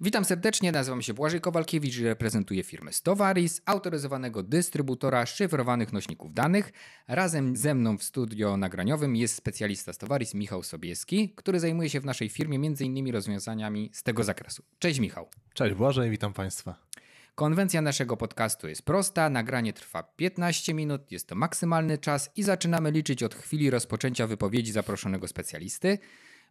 Witam serdecznie, nazywam się Błażej Kowalkiewicz i reprezentuję firmę Stowaris, autoryzowanego dystrybutora szyfrowanych nośników danych. Razem ze mną w studio nagraniowym jest specjalista Stowaris Michał Sobieski, który zajmuje się w naszej firmie m.in. rozwiązaniami z tego zakresu. Cześć Michał. Cześć Błażej, witam Państwa. Konwencja naszego podcastu jest prosta, nagranie trwa 15 minut, jest to maksymalny czas i zaczynamy liczyć od chwili rozpoczęcia wypowiedzi zaproszonego specjalisty.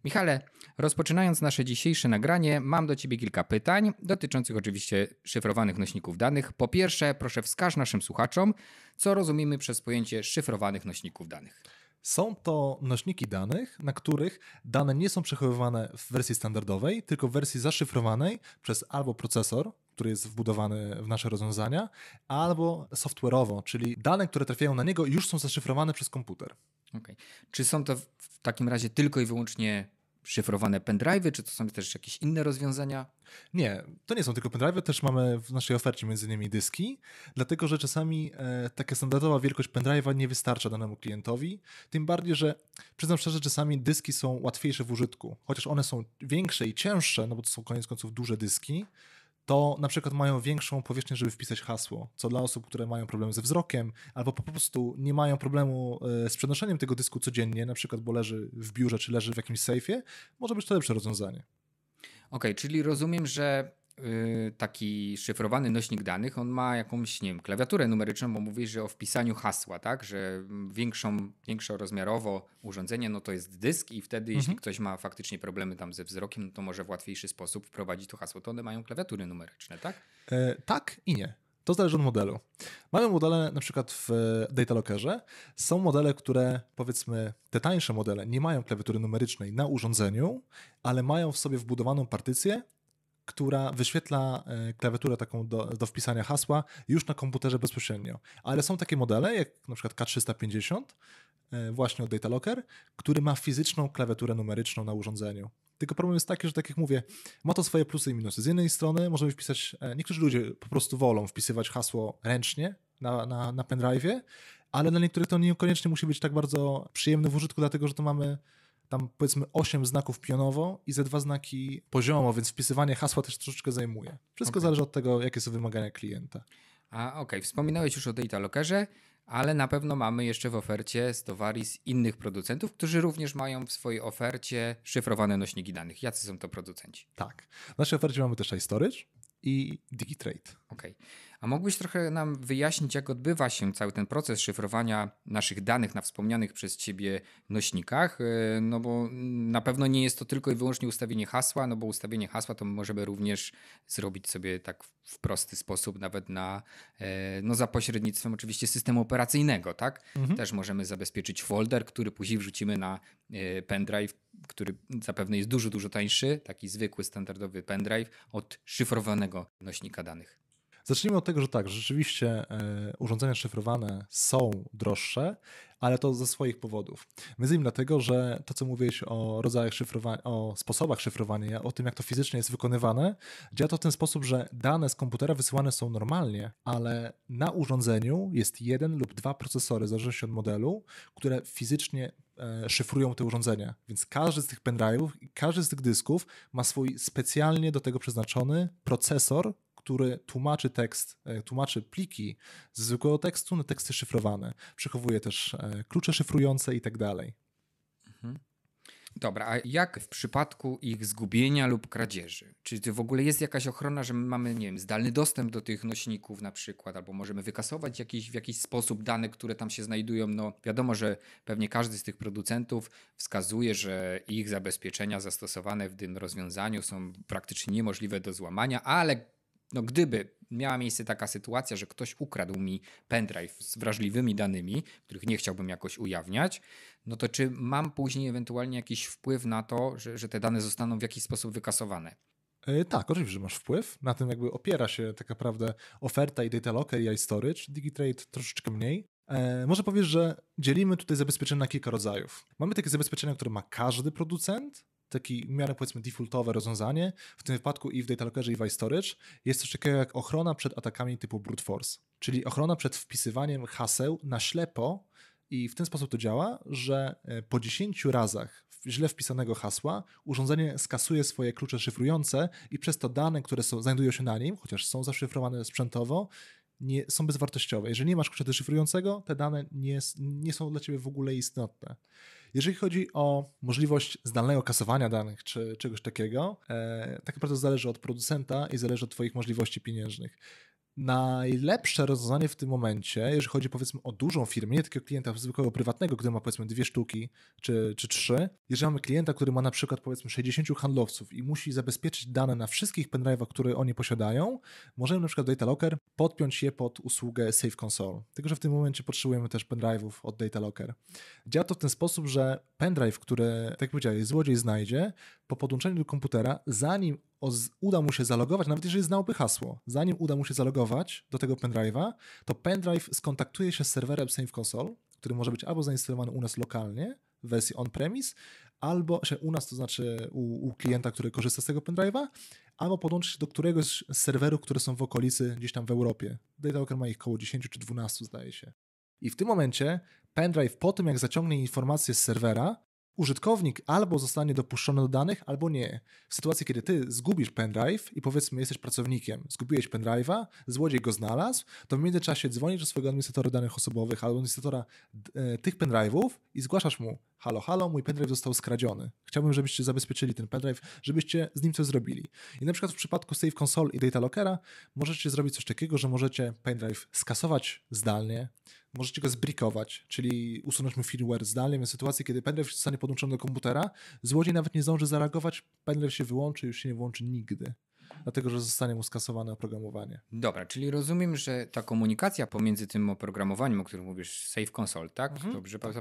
Michale, rozpoczynając nasze dzisiejsze nagranie, mam do Ciebie kilka pytań dotyczących oczywiście szyfrowanych nośników danych. Po pierwsze, proszę wskaż naszym słuchaczom, co rozumiemy przez pojęcie szyfrowanych nośników danych. Są to nośniki danych, na których dane nie są przechowywane w wersji standardowej, tylko w wersji zaszyfrowanej przez albo procesor, który jest wbudowany w nasze rozwiązania, albo software'owo, czyli dane, które trafiają na niego, już są zaszyfrowane przez komputer. Okay. Czy są to w takim razie tylko i wyłącznie szyfrowane pendrive'y, czy to są też jakieś inne rozwiązania? Nie, to nie są tylko pendrive'y, też mamy w naszej ofercie między innymi dyski, dlatego że czasami e, taka standardowa wielkość pendrive'a nie wystarcza danemu klientowi, tym bardziej, że przyznam szczerze, czasami dyski są łatwiejsze w użytku, chociaż one są większe i cięższe, no bo to są koniec końców duże dyski, to na przykład mają większą powierzchnię, żeby wpisać hasło, co dla osób, które mają problemy ze wzrokiem, albo po prostu nie mają problemu e, z przenoszeniem tego dysku codziennie, na przykład bo leży w biurze czy leży w jakimś sejfie, może być to lepsze rozwiązanie. Okej, okay, czyli rozumiem, że Y, taki szyfrowany nośnik danych, on ma jakąś, nie wiem, klawiaturę numeryczną, bo mówi, że o wpisaniu hasła, tak, że większą, rozmiarowo urządzenie, no to jest dysk i wtedy, mhm. jeśli ktoś ma faktycznie problemy tam ze wzrokiem, no to może w łatwiejszy sposób wprowadzić to hasło. To one mają klawiatury numeryczne, tak? E, tak i nie. To zależy od modelu. Mamy modele na przykład w Datalockerze. Są modele, które powiedzmy te tańsze modele nie mają klawiatury numerycznej na urządzeniu, ale mają w sobie wbudowaną partycję, która wyświetla e, klawiaturę taką do, do, wpisania hasła już na komputerze bezpośrednio. Ale są takie modele, jak na przykład K350, e, właśnie od DataLocker, który ma fizyczną klawiaturę numeryczną na urządzeniu. Tylko problem jest taki, że tak jak mówię, ma to swoje plusy i minusy. Z jednej strony możemy wpisać, e, niektórzy ludzie po prostu wolą wpisywać hasło ręcznie na, na, na pendrive'ie, ale dla niektórych to niekoniecznie musi być tak bardzo przyjemne w użytku, dlatego że to mamy tam powiedzmy 8 znaków pionowo i ze dwa znaki poziomo, więc wpisywanie hasła też troszeczkę zajmuje. Wszystko okay. zależy od tego, jakie są wymagania klienta. A okej, okay. wspominałeś już o Data Lockerze, ale na pewno mamy jeszcze w ofercie z innych producentów, którzy również mają w swojej ofercie szyfrowane nośniki danych. Jacy są to producenci? Tak. W naszej ofercie mamy też iStorage, i Digitrade. Okej. Okay. A mógłbyś trochę nam wyjaśnić, jak odbywa się cały ten proces szyfrowania naszych danych na wspomnianych przez Ciebie nośnikach? E, no bo na pewno nie jest to tylko i wyłącznie ustawienie hasła, no bo ustawienie hasła to możemy również zrobić sobie tak w prosty sposób, nawet na, e, no za pośrednictwem oczywiście systemu operacyjnego, tak? Mhm. Też możemy zabezpieczyć folder, który później wrzucimy na e, pendrive, który zapewne jest dużo, dużo tańszy, taki zwykły, standardowy pendrive, od szyfrowanego nośnika danych. Zacznijmy od tego, że tak, rzeczywiście e, urządzenia szyfrowane są droższe, ale to ze swoich powodów. Między innymi dlatego, że to, co mówiłeś o rodzajach szyfrowania, o sposobach szyfrowania, o tym, jak to fizycznie jest wykonywane, działa to w ten sposób, że dane z komputera wysyłane są normalnie, ale na urządzeniu jest jeden lub dwa procesory, w zależności od modelu, które fizycznie e, szyfrują te urządzenia. Więc każdy z tych pendrive'ów i każdy z tych dysków ma swój specjalnie do tego przeznaczony procesor, który tłumaczy tekst, e, tłumaczy pliki z zwykłego tekstu na teksty szyfrowane. Przechowuje też e, klucze szyfrujące i tak dalej. Mhm. Dobra, a jak w przypadku ich zgubienia lub kradzieży? Czy w ogóle jest jakaś ochrona, że my mamy, nie wiem, zdalny dostęp do tych nośników na przykład, albo możemy wykasować jakiś, w jakiś sposób dane, które tam się znajdują? No wiadomo, że pewnie każdy z tych producentów wskazuje, że ich zabezpieczenia zastosowane w tym rozwiązaniu są praktycznie niemożliwe do złamania, ale no gdyby miała miejsce taka sytuacja, że ktoś ukradł mi pendrive z wrażliwymi danymi, których nie chciałbym jakoś ujawniać, no to czy mam później ewentualnie jakiś wpływ na to, że, że te dane zostaną w jakiś sposób wykasowane? E, tak, oczywiście, że masz wpływ. Na tym jakby opiera się tak naprawdę oferta i data locker i storage. Digitrade troszeczkę mniej. E, może powiesz, że dzielimy tutaj zabezpieczenia na kilka rodzajów. Mamy takie zabezpieczenia, które ma każdy producent, taki w miarę powiedzmy defaultowe rozwiązanie, w tym wypadku i w data lockerze i w iStorage, jest coś takiego jak ochrona przed atakami typu brute force, czyli ochrona przed wpisywaniem haseł na ślepo i w ten sposób to działa, że e, po 10 razach źle wpisanego hasła urządzenie skasuje swoje klucze szyfrujące i przez to dane, które są, znajdują się na nim, chociaż są zaszyfrowane sprzętowo, nie, są bezwartościowe. Jeżeli nie masz klucza szyfrującego, te dane nie, nie są dla ciebie w ogóle istotne. Jeżeli chodzi o możliwość zdalnego kasowania danych czy czegoś takiego, e, tak naprawdę zależy od producenta i zależy od Twoich możliwości pieniężnych najlepsze rozwiązanie w tym momencie, jeżeli chodzi powiedzmy o dużą firmę, nie tylko klienta zwykłego prywatnego, który ma powiedzmy dwie sztuki czy, czy trzy, jeżeli mamy klienta, który ma na przykład powiedzmy 60 handlowców i musi zabezpieczyć dane na wszystkich pendrive'ach, które oni posiadają, możemy na przykład DataLocker podpiąć je pod usługę Safe Console. Tylko, że w tym momencie potrzebujemy też pendrive'ów od DataLocker. Działa to w ten sposób, że pendrive, który, tak jak powiedziałeś, złodziej znajdzie, po podłączeniu do komputera, zanim uda mu się zalogować, nawet jeżeli znałby hasło, zanim uda mu się zalogować do tego pendrive'a, to pendrive skontaktuje się z serwerem Save Console, który może być albo zainstalowany u nas lokalnie, w wersji on-premise, albo się u nas, to znaczy u, u klienta, który korzysta z tego pendrive'a, albo podłączy się do któregoś z serwerów, które są w okolicy, gdzieś tam w Europie. Datawalker ma ich około 10 czy 12, zdaje się. I w tym momencie pendrive po tym, jak zaciągnie informację z serwera, użytkownik albo zostanie dopuszczony do danych, albo nie. W sytuacji, kiedy ty zgubisz pendrive i powiedzmy jesteś pracownikiem, zgubiłeś pendrive'a, złodziej go znalazł, to w międzyczasie dzwonisz do swojego administratora danych osobowych albo administratora e, tych pendrive'ów i zgłaszasz mu, halo, halo, mój pendrive został skradziony. Chciałbym, żebyście zabezpieczyli ten pendrive, żebyście z nim coś zrobili. I na przykład w przypadku Save Console i Data Lockera możecie zrobić coś takiego, że możecie pendrive skasować zdalnie, możecie go zbrikować, czyli usunąć mu firmware zdalnie, więc w sytuacji, kiedy pendrive zostanie podłączony do komputera, złodziej nawet nie zdąży zareagować, pendrive się wyłączy już się nie włączy nigdy. Dlatego, że zostanie mu skasowane oprogramowanie. Dobra, czyli rozumiem, że ta komunikacja pomiędzy tym oprogramowaniem, o którym mówisz, Safe Console, tak? Mhm, Dobrze tak.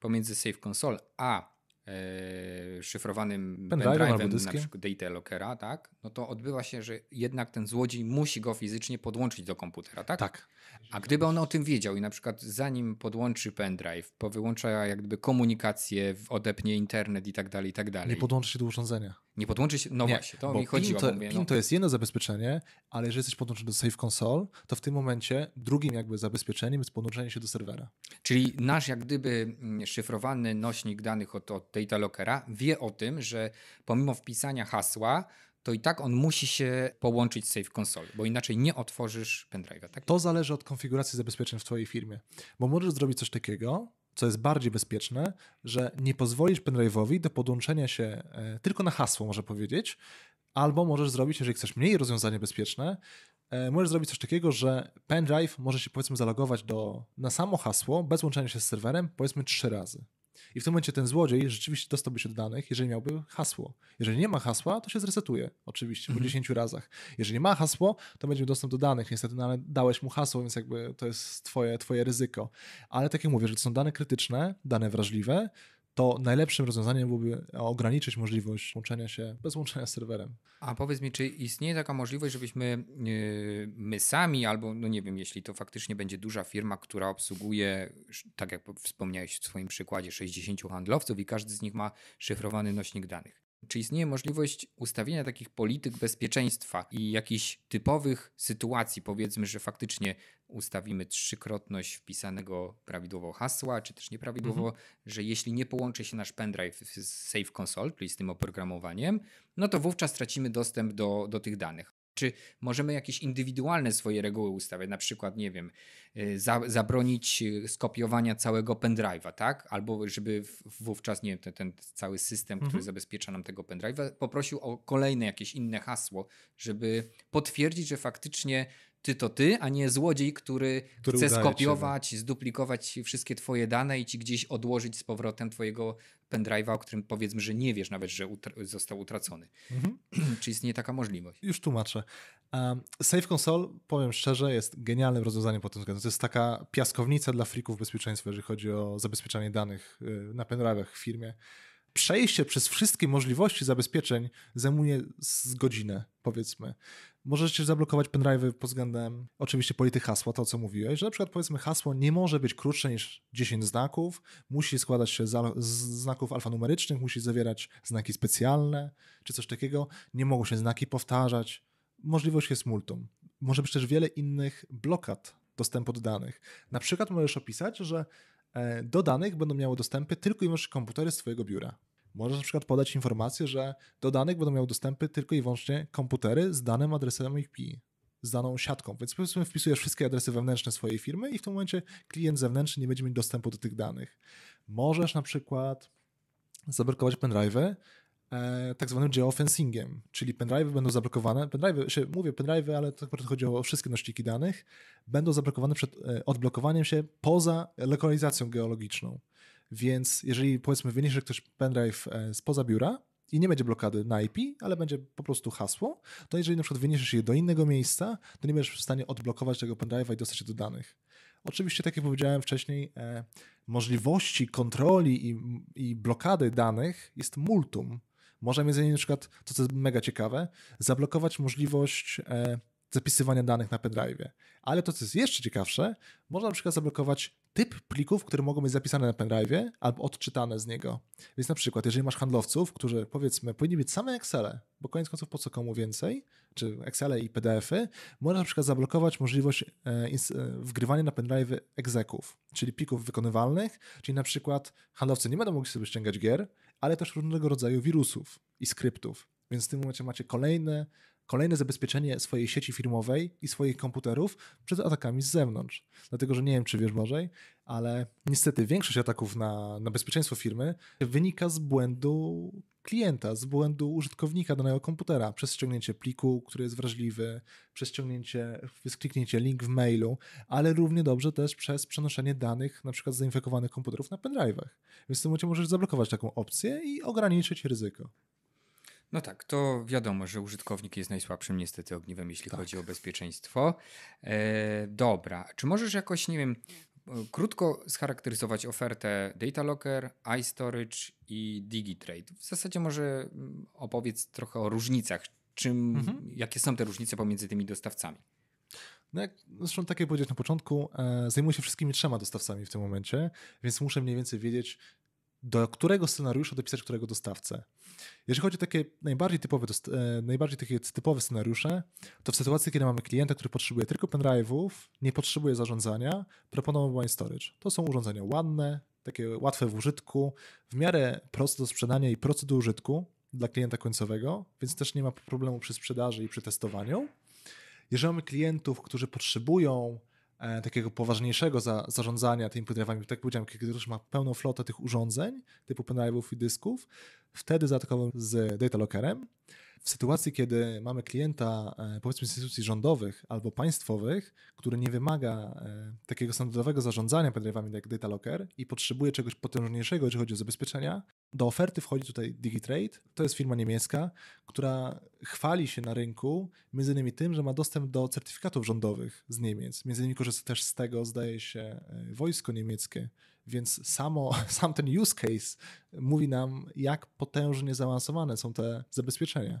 pomiędzy Safe Console a E, szyfrowanym pendrive'em, na przykład data lockera, tak? No to odbywa się, że jednak ten złodziej musi go fizycznie podłączyć do komputera, tak? Tak. A gdyby on o tym wiedział i na przykład zanim podłączy pendrive, powyłącza jak gdyby komunikację, odepnie internet i tak dalej, i tak dalej. Nie podłączy się do urządzenia. Nie podłączyć, no nie, właśnie, to mi chodziło. PIN, to, mówię, PIN no. to jest jedno zabezpieczenie, ale jeżeli jesteś podłączony do Safe Console, to w tym momencie drugim jakby zabezpieczeniem jest podłączenie się do serwera. Czyli nasz jak gdyby mm, szyfrowany nośnik danych od, od data lockera wie o tym, że pomimo wpisania hasła, to i tak on musi się połączyć z Safe Console, bo inaczej nie otworzysz pendrive'a. Tak? To zależy od konfiguracji zabezpieczeń w Twojej firmie, bo możesz zrobić coś takiego, co jest bardziej bezpieczne, że nie pozwolisz pendrive'owi do podłączenia się e, tylko na hasło, może powiedzieć, albo możesz zrobić, jeżeli chcesz mniej rozwiązanie bezpieczne, e, możesz zrobić coś takiego, że pendrive może się powiedzmy zalogować do, na samo hasło bez łączenia się z serwerem powiedzmy trzy razy. I w tym momencie ten złodziej rzeczywiście dostałby się do danych, jeżeli miałby hasło. Jeżeli nie ma hasła, to się zresetuje, oczywiście, po 10 mhm. razach. Jeżeli ma hasło, to będzie dostęp do danych. Niestety, no, ale dałeś mu hasło, więc jakby to jest twoje, twoje ryzyko. Ale tak jak mówię, że to są dane krytyczne, dane wrażliwe, to najlepszym rozwiązaniem byłoby e, ograniczyć możliwość łączenia się bez łączenia z serwerem. A powiedz mi, czy istnieje taka możliwość, żebyśmy yy, my sami, albo no nie wiem, jeśli to faktycznie będzie duża firma, która obsługuje, tak jak wspomniałeś w swoim przykładzie, 60 handlowców i każdy z nich ma szyfrowany nośnik danych. Czy istnieje możliwość ustawienia takich polityk bezpieczeństwa i jakichś typowych sytuacji? Powiedzmy, że faktycznie ustawimy trzykrotność wpisanego prawidłowo hasła, czy też nieprawidłowo, mhm. że jeśli nie połączy się nasz pendrive z Safe Console, czyli z tym oprogramowaniem, no to wówczas tracimy dostęp do, do tych danych. Czy możemy jakieś indywidualne swoje reguły ustawiać, na przykład, nie wiem, y, za, zabronić y, skopiowania całego pendrive'a, tak? Albo żeby wówczas, nie wiem, ten, ten cały system, który mhm. zabezpiecza nam tego pendrive'a, poprosił o kolejne jakieś inne hasło, żeby potwierdzić, że faktycznie ty to ty, a nie złodziej, który, który chce skopiować, ciebie. zduplikować wszystkie twoje dane i ci gdzieś odłożyć z powrotem twojego pendrive'a, o którym powiedzmy, że nie wiesz nawet, że został utracony. Mhm. Czy istnieje taka możliwość? Już tłumaczę. Um, Safe Console, powiem szczerze, jest genialnym rozwiązaniem pod tym względem. To jest taka piaskownica dla frików bezpieczeństwa, jeżeli chodzi o zabezpieczanie danych y, na pendrive'ach w firmie przejście przez wszystkie możliwości zabezpieczeń zajmuje z godzinę, powiedzmy. Możecie zablokować pendrive'y pod względem oczywiście politych hasła, to co mówiłeś, że na przykład powiedzmy hasło nie może być krótsze niż 10 znaków, musi składać się z znaków alfanumerycznych, musi zawierać znaki specjalne czy coś takiego, nie mogą się znaki powtarzać, możliwość jest multum. Może być też wiele innych blokad dostępu do danych. Na przykład możesz opisać, że e, do danych będą miały dostępy tylko i wyłącznie komputery z Twojego biura. Możesz na przykład podać informację, że do danych będą miały dostępy tylko i wyłącznie komputery z danym adresem IP, z daną siatką. Więc powiedzmy wpisujesz wszystkie adresy wewnętrzne swojej firmy i w tym momencie klient zewnętrzny nie będzie mieć dostępu do tych danych. Możesz na przykład zablokować pendrive'y e, tak zwanym geofencingiem, czyli pendrive'y będą zablokowane, Pendrive, się, mówię pendrive'y, ale tak naprawdę chodzi o wszystkie nośniki danych, będą zablokowane przed e, odblokowaniem się poza lokalizacją geologiczną. Więc jeżeli powiedzmy wyniesie że ktoś pendrive e, spoza biura i nie będzie blokady na IP, ale będzie po prostu hasło, to jeżeli na przykład wyniesiesz je do innego miejsca, to nie będziesz w stanie odblokować tego pendrive'a i dostać się do danych. Oczywiście, tak jak powiedziałem wcześniej, e, możliwości kontroli i, i blokady danych jest multum. Można między innymi na przykład, to co jest mega ciekawe, zablokować możliwość e, zapisywania danych na pendrive. Ale to, co jest jeszcze ciekawsze, można na przykład zablokować typ plików, które mogą być zapisane na pendrive albo odczytane z niego. Więc na przykład, jeżeli masz handlowców, którzy powiedzmy powinni mieć same Excele, bo koniec końców po co komu więcej, czy Excele i PDF-y, można na przykład zablokować możliwość e, e, wgrywania na pendrive egzeków, czyli plików wykonywalnych, czyli na przykład handlowcy nie będą mogli sobie ściągać gier, ale też różnego rodzaju wirusów i skryptów. Więc w tym momencie macie kolejne kolejne zabezpieczenie swojej sieci firmowej i swoich komputerów przed atakami z zewnątrz. Dlatego, że nie wiem, czy wiesz Bożej, ale niestety większość ataków na, na bezpieczeństwo firmy wynika z błędu klienta, z błędu użytkownika danego komputera, przez ściągnięcie pliku, który jest wrażliwy, przez ściągnięcie, przez kliknięcie link w mailu, ale równie dobrze też przez przenoszenie danych na przykład zainfekowanych komputerów na pendrive'ach. Więc w tym momencie możesz zablokować taką opcję i ograniczyć ryzyko. No tak, to wiadomo, że użytkownik jest najsłabszym niestety ogniwem, jeśli tak. chodzi o tak. bezpieczeństwo. E, dobra, czy możesz jakoś, nie wiem, e, krótko scharakteryzować ofertę DataLocker, iStorage i DigiTrade? W zasadzie może mm, opowiedz trochę o różnicach, czym, mhm. jakie są te różnice pomiędzy tymi dostawcami. No jak, no zresztą tak jak powiedziałeś na początku, e, zajmuję się wszystkimi trzema dostawcami w tym momencie, więc muszę mniej więcej wiedzieć, do którego scenariusza dopisać którego dostawcę. Jeżeli chodzi o takie najbardziej typowe, e, najbardziej takie typowe scenariusze, to w sytuacji, kiedy mamy klienta, który potrzebuje tylko pendrive'ów, nie potrzebuje zarządzania, proponowałbym main Storage. To są urządzenia ładne, takie łatwe w użytku, w miarę proste do sprzedania i proste do użytku dla klienta końcowego, więc też nie ma problemu przy sprzedaży i przy testowaniu. Jeżeli mamy klientów, którzy potrzebują E, takiego poważniejszego za, zarządzania tymi pendrive'ami, tak jak powiedziałem, kiedy już ma pełną flotę tych urządzeń, typu pendrive'ów i dysków, wtedy zaatakował z data lockerem w sytuacji, kiedy mamy klienta, e, powiedzmy, z instytucji rządowych albo państwowych, który nie wymaga e, takiego standardowego zarządzania pendrive'ami jak Data Locker i potrzebuje czegoś potężniejszego, jeżeli chodzi o zabezpieczenia, do oferty wchodzi tutaj DigiTrade. To jest firma niemiecka, która chwali się na rynku między innymi tym, że ma dostęp do certyfikatów rządowych z Niemiec. Między innymi korzysta też z tego, zdaje się, e, wojsko niemieckie więc samo, sam ten use case mówi nam, jak potężnie zaawansowane są te zabezpieczenia.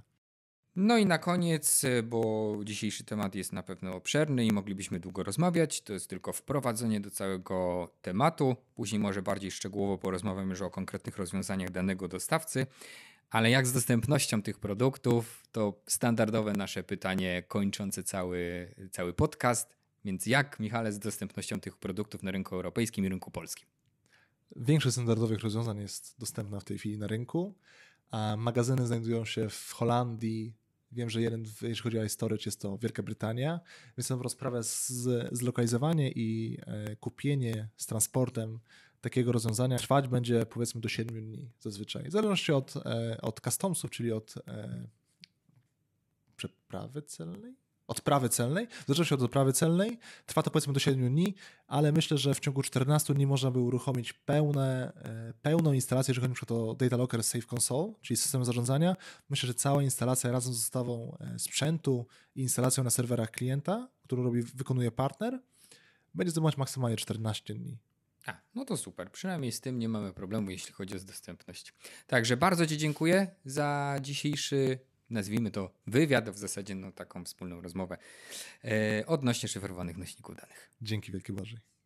No i na koniec, bo dzisiejszy temat jest na pewno obszerny i moglibyśmy długo rozmawiać, to jest tylko wprowadzenie do całego tematu. Później może bardziej szczegółowo porozmawiamy już o konkretnych rozwiązaniach danego dostawcy. Ale jak z dostępnością tych produktów, to standardowe nasze pytanie kończące cały, cały podcast. Więc jak, Michale, z dostępnością tych produktów na rynku europejskim i rynku polskim? Większość standardowych rozwiązań jest dostępna w tej chwili na rynku. A magazyny znajdują się w Holandii. Wiem, że jeden, jeśli chodzi o iStorage, jest to Wielka Brytania. Więc na dobrą z, zlokalizowanie i e, kupienie z transportem takiego rozwiązania trwać będzie powiedzmy do 7 dni zazwyczaj. W zależności od, e, od customsów, czyli od e, przeprawy celnej, odprawy celnej. Zaczęło się od odprawy celnej, trwa to powiedzmy do 7 dni, ale myślę, że w ciągu 14 dni można by uruchomić pełne, e, pełną instalację, jeżeli chodzi o Data Locker Safe Console, czyli system zarządzania. Myślę, że cała instalacja razem z dostawą e, sprzętu i instalacją na serwerach klienta, którą robi, wykonuje partner, będzie zajmować maksymalnie 14 dni. A, no to super. Przynajmniej z tym nie mamy problemu, jeśli chodzi o dostępność. Także bardzo Ci dziękuję za dzisiejszy nazwijmy to wywiad, w zasadzie no, taką wspólną rozmowę e, odnośnie szyfrowanych nośników danych. Dzięki wielkie Bożej.